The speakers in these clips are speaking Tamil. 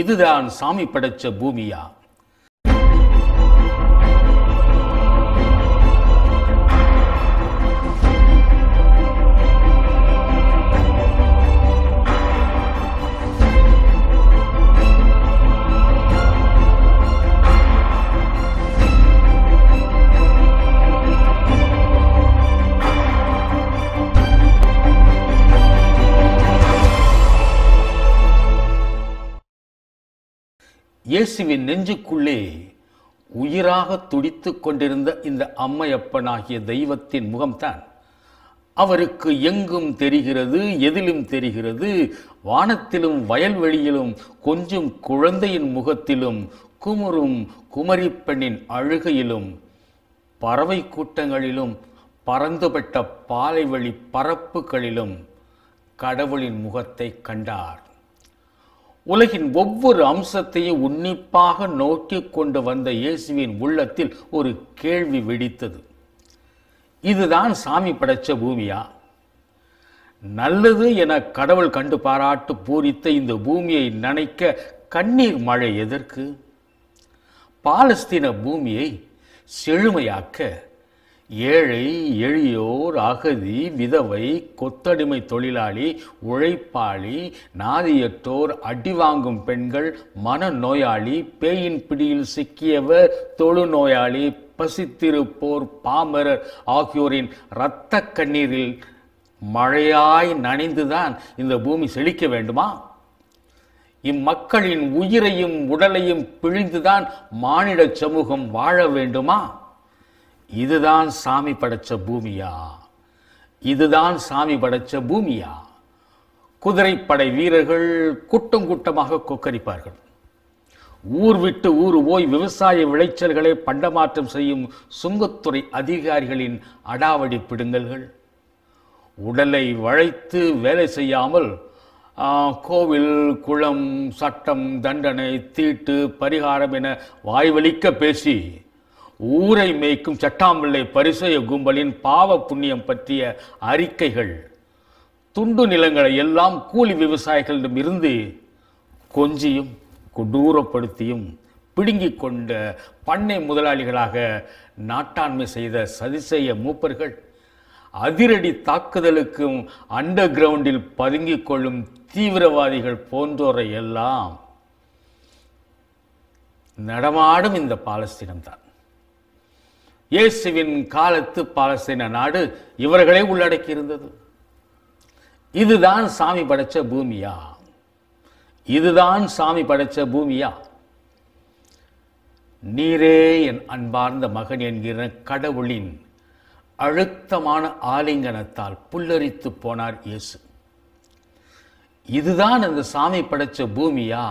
இதுதான் சாமி படைச்ச பூமியா இயேசுவின் நெஞ்சுக்குள்ளே உயிராக துடித்து கொண்டிருந்த இந்த அம்மையப்பனாகிய தெய்வத்தின் முகம்தான் அவருக்கு எங்கும் தெரிகிறது எதிலும் தெரிகிறது வானத்திலும் வயல்வெளியிலும் கொஞ்சம் குழந்தையின் முகத்திலும் குமுறும் குமரி பெண்ணின் அழுகையிலும் பறவை கூட்டங்களிலும் பறந்துபட்ட பாலைவழி பரப்புகளிலும் கடவுளின் முகத்தை கண்டார் உலகின் ஒவ்வொரு அம்சத்தையும் உன்னிப்பாக நோக்கி கொண்டு வந்த இயேசுவின் உள்ளத்தில் ஒரு கேள்வி வெடித்தது இதுதான் சாமி படைச்ச பூமியா நல்லது என கடவுள் கண்டு பாராட்டு பூரித்த இந்த பூமியை நினைக்க கண்ணீர் மழை எதற்கு பாலஸ்தீன பூமியை செழுமையாக்க ஏழை எளியோர் அகதி விதவை கொத்தடிமை தொழிலாளி உழைப்பாளி நாதியற்றோர் அடி வாங்கும் பெண்கள் மனநோயாளி பேயின் பிடியில் சிக்கியவர் தொழு நோயாளி பசித்திருப்போர் பாமரர் ஆகியோரின் இரத்த கண்ணீரில் மழையாய் நனைந்துதான் இந்த பூமி செழிக்க வேண்டுமா இம்மக்களின் உயிரையும் உடலையும் பிழிந்துதான் மானிட சமூகம் வாழ வேண்டுமா இதுதான் சாமி படைச்ச பூமியா இதுதான் சாமி படைச்ச பூமியா குதிரைப்படை வீரர்கள் கூட்டம் கூட்டமாக கொக்கரிப்பார்கள் ஊர் விட்டு ஊர் போய் விவசாய விளைச்சல்களை பண்டமாற்றம் செய்யும் சுங்கத்துறை அதிகாரிகளின் அடாவடி பிடுங்கல்கள் உடலை வளைத்து வேலை செய்யாமல் கோவில் குளம் சட்டம் தண்டனை தீட்டு பரிகாரம் என வாய்வழிக்க பேசி ஊரை மேய்க்கும் சட்டாம்பிள்ளை பரிசய கும்பலின் பாவ புண்ணியம் பற்றிய அறிக்கைகள் துண்டு நிலங்களை எல்லாம் கூலி விவசாயிகளிடம் இருந்து கொஞ்சியும் கொடூரப்படுத்தியும் பிடுங்கி கொண்ட பண்ணை முதலாளிகளாக நாட்டாண்மை செய்த சதிசெய்ய மூப்பர்கள் அதிரடி தாக்குதலுக்கும் அண்டர் கிரவுண்டில் பதுங்கிக் கொள்ளும் தீவிரவாதிகள் போன்றோரை எல்லாம் நடமாடும் இந்த பாலஸ்தீனம்தான் இயேசுவின் காலத்து பாலஸ்தீன நாடு இவர்களே உள்ளடக்கி இருந்தது இதுதான் சாமி படைச்ச பூமியா இதுதான் சாமி படைச்ச பூமியா நீரே என் அன்பார்ந்த மகன் என்கிற கடவுளின் அழுத்தமான ஆலிங்கனத்தால் புல்லரித்து போனார் இயேசு இதுதான் அந்த சாமி படைச்ச பூமியா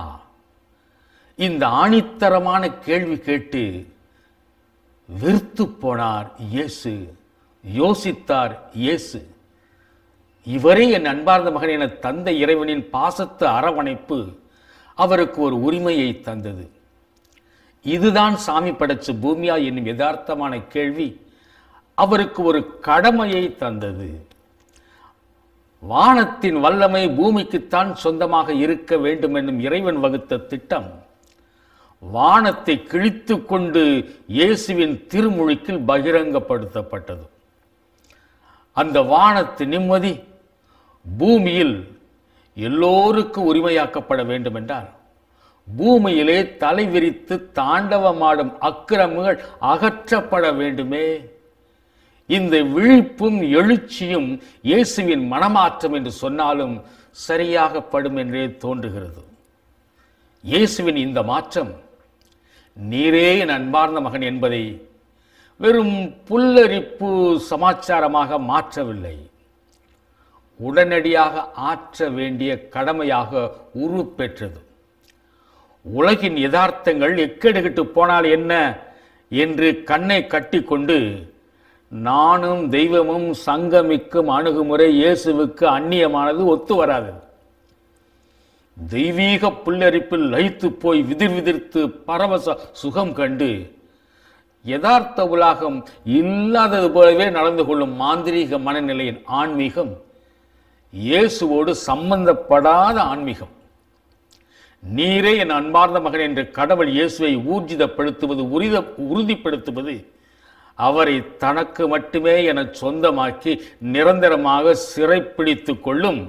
இந்த ஆணித்தரமான கேள்வி கேட்டு வெறுத்து போனார் இயேசு யோசித்தார் இயேசு இவரே என் அன்பார்ந்த மகன் என தந்தை இறைவனின் பாசத்து அரவணைப்பு அவருக்கு ஒரு உரிமையை தந்தது இதுதான் சாமி படைச்ச பூமியா என்னும் யதார்த்தமான கேள்வி அவருக்கு ஒரு கடமையை தந்தது வானத்தின் வல்லமை பூமிக்குத்தான் சொந்தமாக இருக்க வேண்டும் என்னும் இறைவன் வகுத்த திட்டம் வானத்தை கிழித்து கொண்டு இயேசுவின் திருமொழிக்கில் பகிரங்கப்படுத்தப்பட்டது அந்த வானத்து நிம்மதி பூமியில் எல்லோருக்கும் உரிமையாக்கப்பட வேண்டுமென்றால் பூமியிலே தலை விரித்து தாண்டவமாடும் அக்கிரமங்கள் அகற்றப்பட வேண்டுமே இந்த விழிப்பும் எழுச்சியும் இயேசுவின் மனமாற்றம் என்று சொன்னாலும் சரியாகப்படும் என்றே தோன்றுகிறது இயேசுவின் இந்த மாற்றம் நீரே என் அன்பார்ந்த மகன் என்பதை வெறும் புல்லரிப்பு சமாச்சாரமாக மாற்றவில்லை உடனடியாக ஆற்ற வேண்டிய கடமையாக பெற்றது உலகின் யதார்த்தங்கள் எக்கெடுகிட்டு போனால் என்ன என்று கண்ணை கட்டிக்கொண்டு நானும் தெய்வமும் சங்கமிக்கும் அணுகுமுறை இயேசுவுக்கு அந்நியமானது ஒத்து வராது தெய்வீக புல்லரிப்பில் லயித்து போய் விதிர் விதிர்த்து பரவச சுகம் கண்டு யதார்த்த உலாகம் இல்லாதது போலவே நடந்து கொள்ளும் மாந்திரீக மனநிலையின் ஆன்மீகம் இயேசுவோடு சம்பந்தப்படாத ஆன்மீகம் நீரே என் அன்பார்ந்த மகன் என்று கடவுள் இயேசுவை ஊர்ஜிதப்படுத்துவது உரித உறுதிப்படுத்துவது அவரை தனக்கு மட்டுமே என சொந்தமாக்கி நிரந்தரமாக சிறைப்பிடித்துக் கொள்ளும்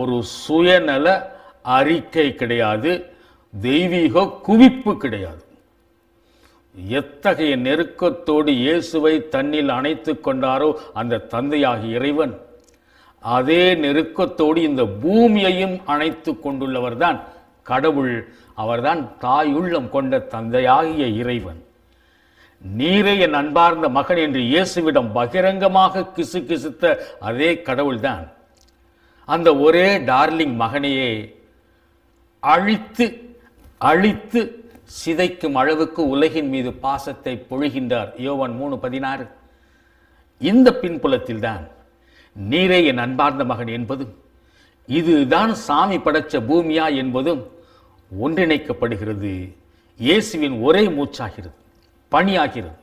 ஒரு சுயநல அறிக்கை கிடையாது தெய்வீக குவிப்பு கிடையாது எத்தகைய நெருக்கத்தோடு இயேசுவை தன்னில் அணைத்து கொண்டாரோ அந்த தந்தையாகிய இறைவன் அதே நெருக்கத்தோடு இந்த பூமியையும் அணைத்து கொண்டுள்ளவர் தான் கடவுள் அவர்தான் தாயுள்ளம் கொண்ட தந்தையாகிய இறைவன் நீரே என் அன்பார்ந்த மகன் என்று இயேசுவிடம் பகிரங்கமாக கிசு கிசுத்த அதே கடவுள்தான் அந்த ஒரே டார்லிங் மகனையே அழித்து அழித்து சிதைக்கும் அளவுக்கு உலகின் மீது பாசத்தை பொழிகின்றார் யோவன் மூணு பதினாறு இந்த பின்புலத்தில்தான் நீரே என் அன்பார்ந்த மகன் என்பதும் இதுதான் சாமி படைச்ச பூமியா என்பதும் ஒன்றிணைக்கப்படுகிறது இயேசுவின் ஒரே மூச்சாகிறது பணியாகிறது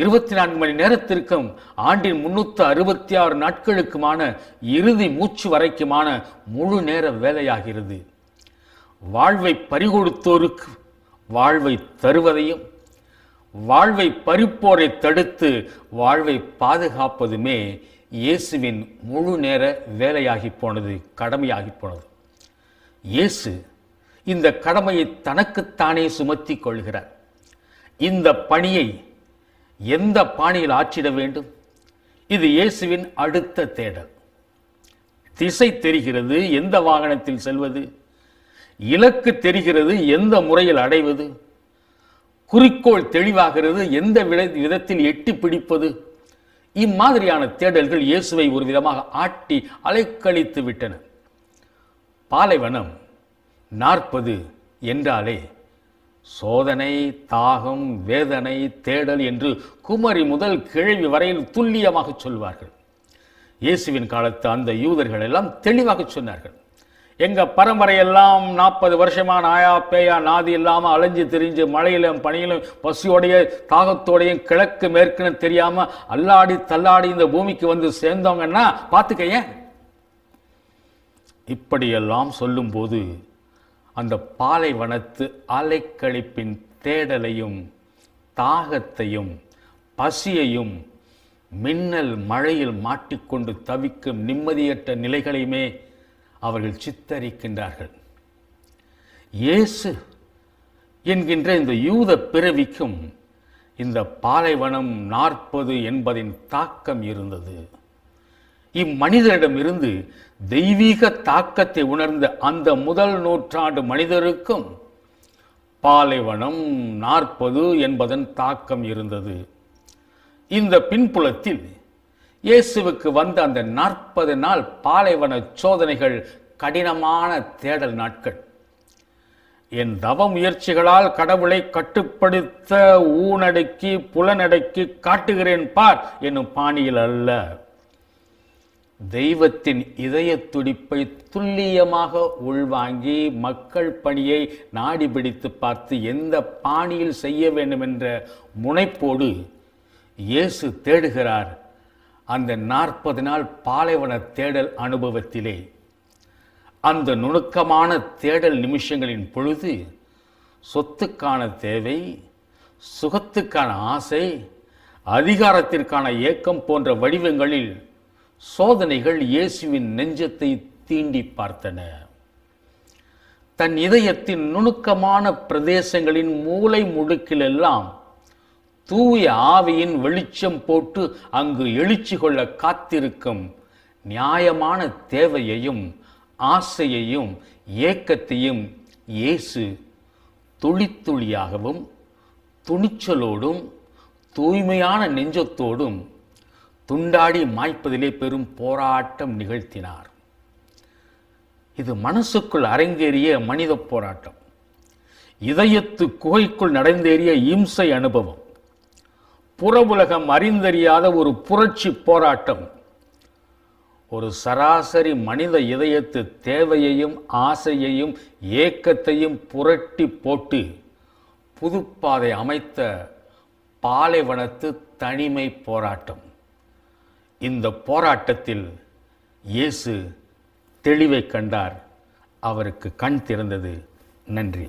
இருபத்தி நான்கு மணி நேரத்திற்கும் ஆண்டின் முன்னூற்று அறுபத்தி ஆறு நாட்களுக்குமான இறுதி மூச்சு வரைக்குமான முழு நேர வேலையாகிறது வாழ்வை பறிகொடுத்தோருக்கு வாழ்வை தருவதையும் வாழ்வை பறிப்போரை தடுத்து வாழ்வை பாதுகாப்பதுமே இயேசுவின் முழு நேர வேலையாகி போனது கடமையாகி போனது இயேசு இந்த கடமையை தனக்குத்தானே சுமத்தி கொள்கிறார் இந்த பணியை எந்த பாணியில் ஆற்றிட வேண்டும் இது இயேசுவின் அடுத்த தேடல் திசை தெரிகிறது எந்த வாகனத்தில் செல்வது இலக்கு தெரிகிறது எந்த முறையில் அடைவது குறிக்கோள் தெளிவாகிறது எந்த விதத்தில் எட்டி பிடிப்பது இம்மாதிரியான தேடல்கள் இயேசுவை ஒரு விதமாக ஆட்டி அலைக்கழித்து விட்டன பாலைவனம் நாற்பது என்றாலே சோதனை தாகம் வேதனை தேடல் என்று குமரி முதல் கிழவி வரையில் துல்லியமாக சொல்வார்கள் இயேசுவின் காலத்து அந்த யூதர்கள் எல்லாம் தெளிவாக சொன்னார்கள் எங்கள் பரம்பரையெல்லாம் நாற்பது வருஷமா நாயா பேயா நாதி இல்லாமல் அலைஞ்சு திரிஞ்சு மழையிலும் பனியிலும் பசியோடைய தாகத்தோடையும் கிழக்கு மேற்குன்னு தெரியாமல் அல்லாடி தள்ளாடி இந்த பூமிக்கு வந்து சேர்ந்தவங்கன்னா பார்த்துக்கைய இப்படியெல்லாம் சொல்லும்போது அந்த பாலைவனத்து அலைக்கழிப்பின் தேடலையும் தாகத்தையும் பசியையும் மின்னல் மழையில் மாட்டிக்கொண்டு தவிக்கும் நிம்மதியற்ற நிலைகளையுமே அவர்கள் சித்தரிக்கின்றார்கள் இயேசு என்கின்ற இந்த யூத பிறவிக்கும் இந்த பாலைவனம் நாற்பது என்பதின் தாக்கம் இருந்தது இம்மனிதரிடமிருந்து தெய்வீக தாக்கத்தை உணர்ந்த அந்த முதல் நூற்றாண்டு மனிதருக்கும் பாலைவனம் நாற்பது என்பதன் தாக்கம் இருந்தது இந்த பின்புலத்தில் இயேசுவுக்கு வந்த அந்த நாற்பது நாள் பாலைவன சோதனைகள் கடினமான தேடல் நாட்கள் என் தவ முயற்சிகளால் கடவுளை கட்டுப்படுத்த ஊனடக்கி புலனடக்கி காட்டுகிறேன் பார் என்னும் பாணியில் அல்ல தெய்வத்தின் இதய துடிப்பை துல்லியமாக உள்வாங்கி மக்கள் பணியை நாடி பிடித்து பார்த்து எந்த பாணியில் செய்ய வேண்டும் என்ற முனைப்போடு இயேசு தேடுகிறார் அந்த நாற்பது நாள் பாலைவன தேடல் அனுபவத்திலே அந்த நுணுக்கமான தேடல் நிமிஷங்களின் பொழுது சொத்துக்கான தேவை சுகத்துக்கான ஆசை அதிகாரத்திற்கான ஏக்கம் போன்ற வடிவங்களில் சோதனைகள் இயேசுவின் நெஞ்சத்தை தீண்டி பார்த்தன தன் இதயத்தின் நுணுக்கமான பிரதேசங்களின் மூளை முடுக்கிலெல்லாம் தூய ஆவியின் வெளிச்சம் போட்டு அங்கு எழுச்சி கொள்ள காத்திருக்கும் நியாயமான தேவையையும் ஆசையையும் ஏக்கத்தையும் இயேசு துளித்துளியாகவும் துணிச்சலோடும் தூய்மையான நெஞ்சத்தோடும் துண்டாடி மாய்ப்பதிலே பெரும் போராட்டம் நிகழ்த்தினார் இது மனசுக்குள் அரங்கேறிய மனித போராட்டம் இதயத்து குகைக்குள் நடந்தேறிய இம்சை அனுபவம் புறவுலகம் அறிந்தறியாத ஒரு புரட்சி போராட்டம் ஒரு சராசரி மனித இதயத்து தேவையையும் ஆசையையும் ஏக்கத்தையும் புரட்டி போட்டு புதுப்பாதை அமைத்த பாலைவனத்து தனிமை போராட்டம் இந்த போராட்டத்தில் இயேசு தெளிவை கண்டார் அவருக்கு கண் திறந்தது நன்றி